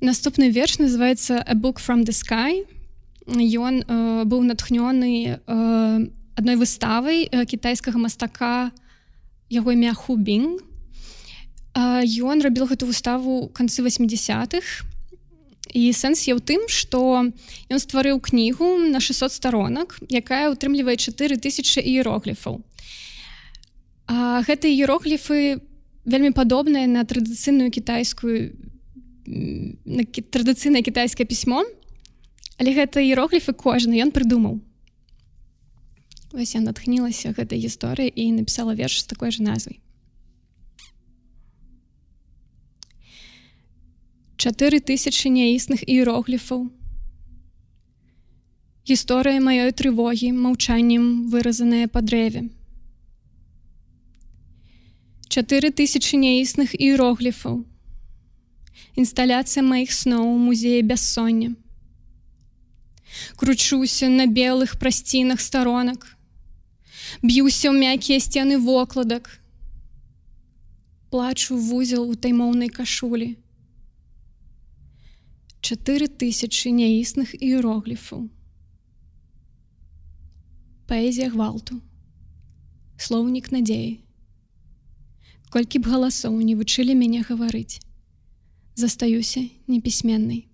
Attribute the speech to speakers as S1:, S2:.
S1: Наступны верш называецца A book from the Sky. Ён э, быў натхнёны э, адной выставай э, кітайскага мастака яго імя Хубінг. Э, ён рабіў гэту выставу канцы 80-х. І сэнс я ў тым, што ён стварыў кнігу на 600 старонак, якая ўтрымлівае 4000 іерогліфаў. Гэтыя іерогліфы вельмі падобныя на традыцыйную кітайскую традыцыйнае кітайскае пісьмо але гэта іерогліфы кожны ён прыдумаў вось я натхнілася гэтай гісторыі і напісала верш з такой же назвай чатыры тысячи неісных іерогліфаў гісторыя маёй трывогі маўчаннем выразаная па дрэве чатыры тысячи неісных іерогліфаў у інсталяцыя маіх сноў музея бяссоння. Кручуся на белых прасцінах старонак, Б'юся ў мяккія сцены вокладак. Плачу вузел у таймоўнай кашулі. Чатыры тысячи няісных іерогліфаў. Паэзія гвалту. Слоўнік надзеі. Колькі б галасоў не вучылі мяне гаварыць застаюся непісьменнай.